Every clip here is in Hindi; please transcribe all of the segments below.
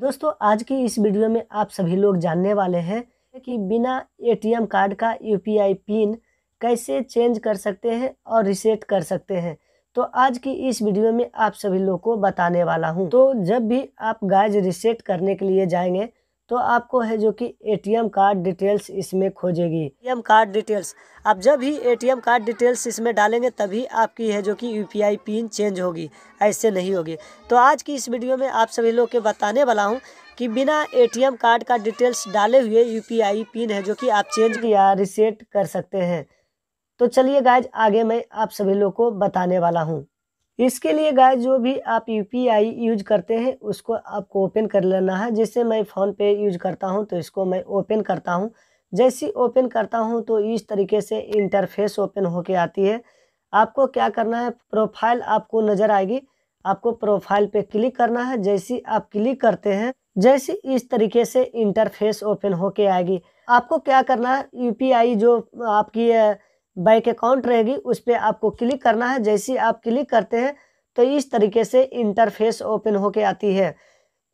दोस्तों आज की इस वीडियो में आप सभी लोग जानने वाले हैं कि बिना एटीएम कार्ड का यूपीआई पिन कैसे चेंज कर सकते हैं और रिसेट कर सकते हैं तो आज की इस वीडियो में आप सभी लोग को बताने वाला हूं तो जब भी आप गाइज रिसेट करने के लिए जाएंगे तो आपको है जो कि एटीएम कार्ड डिटेल्स इसमें खोजेगी एटीएम कार्ड डिटेल्स आप जब भी एटीएम कार्ड डिटेल्स इसमें डालेंगे तभी आपकी है जो कि यूपीआई पिन चेंज होगी ऐसे नहीं होगी तो आज की इस वीडियो में आप सभी लोग के बताने वाला हूँ कि बिना एटीएम कार्ड का डिटेल्स डाले हुए यू पिन है जो कि आप चेंज या रिसेट कर सकते हैं तो चलिए गाइज आगे मैं आप सभी लोग को बताने वाला हूँ इसके लिए गाय जो भी आप यू यूज करते हैं उसको आपको ओपन कर लेना है जैसे मैं फ़ोन पे यूज करता हूँ तो इसको मैं ओपन करता हूँ जैसे ओपन करता हूँ तो इस तरीके से इंटरफेस ओपन होके आती है आपको क्या करना है प्रोफाइल आपको नज़र आएगी आपको प्रोफाइल पे क्लिक करना है जैसे आप क्लिक करते हैं जैसे इस तरीके से इंटरफेस ओपन होके आएगी आपको क्या करना है यू जो आपकी बैंक अकाउंट रहेगी उस पर आपको क्लिक करना है जैसे आप क्लिक करते हैं तो इस तरीके से इंटरफेस ओपन होके आती है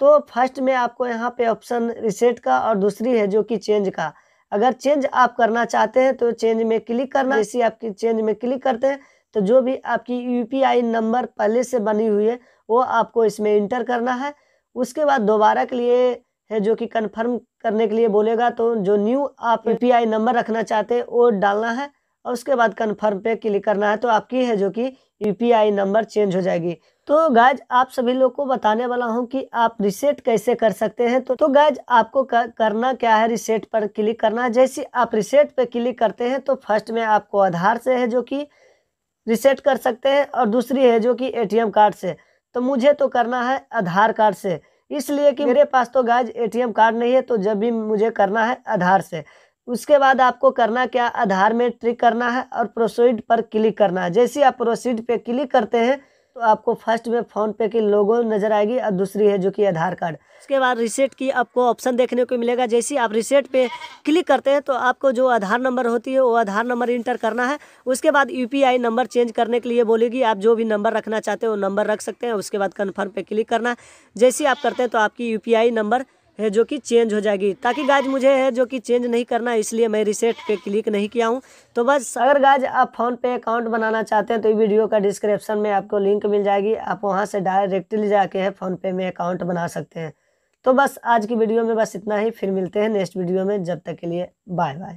तो फर्स्ट में आपको यहाँ पे ऑप्शन रिसेट का और दूसरी है जो कि चेंज का अगर चेंज आप करना चाहते हैं तो चेंज में क्लिक करना जैसे आपकी चेंज में क्लिक करते हैं तो जो भी आपकी यूपीआई नंबर पहले से बनी हुई है वो आपको इसमें इंटर करना है उसके बाद दोबारा के लिए है जो कि कंफर्म करने के लिए बोलेगा तो जो न्यू आप यू नंबर रखना चाहते हैं वो डालना है और उसके बाद कन्फर्म पे क्लिक करना है तो आपकी है जो कि यूपीआई नंबर चेंज हो जाएगी तो गाइज आप सभी लोग को बताने वाला हूँ कि आप रिसेट कैसे कर सकते हैं तो तो गाइज आपको कर, करना क्या है रिसेट पर क्लिक करना है जैसे आप रिसेट पर क्लिक करते हैं तो फर्स्ट में आपको आधार से है जो कि रिसेट कर सकते हैं और दूसरी है जो कि एटीएम कार्ड से तो मुझे तो करना है आधार कार्ड से इसलिए कि मेरे पास तो गाइज एटीएम कार्ड नहीं है तो जब भी मुझे करना है आधार से उसके बाद आपको करना क्या आधार में ट्रिक करना है और प्रोसीड पर क्लिक करना है जैसे आप प्रोसीड पे क्लिक करते हैं तो आपको फर्स्ट में फ़ोनपे की लोगो नज़र आएगी और दूसरी है जो कि आधार कार्ड उसके बाद रिसेट की आपको ऑप्शन देखने को मिलेगा जैसे आप रिसेट पे क्लिक करते हैं तो आपको जो आधार नंबर होती है वो आधार नंबर इंटर करना है उसके बाद यूपीआई नंबर चेंज करने के लिए बोलेगी आप जो भी नंबर रखना चाहते हो नंबर रख सकते हैं उसके बाद कन्फर्म पर क्लिक करना जैसे आप करते हैं तो आपकी यू नंबर है जो कि चेंज हो जाएगी ताकि गाज मुझे है जो कि चेंज नहीं करना इसलिए मैं रिसेट पे क्लिक नहीं किया हूँ तो बस अगर गाज आप फ़ोन पे अकाउंट बनाना चाहते हैं तो वीडियो का डिस्क्रिप्शन में आपको लिंक मिल जाएगी आप वहाँ से डायरेक्टली जाके है फ़ोनपे में अकाउंट बना सकते हैं तो बस आज की वीडियो में बस इतना ही फिर मिलते हैं नेक्स्ट वीडियो में जब तक के लिए बाय बाय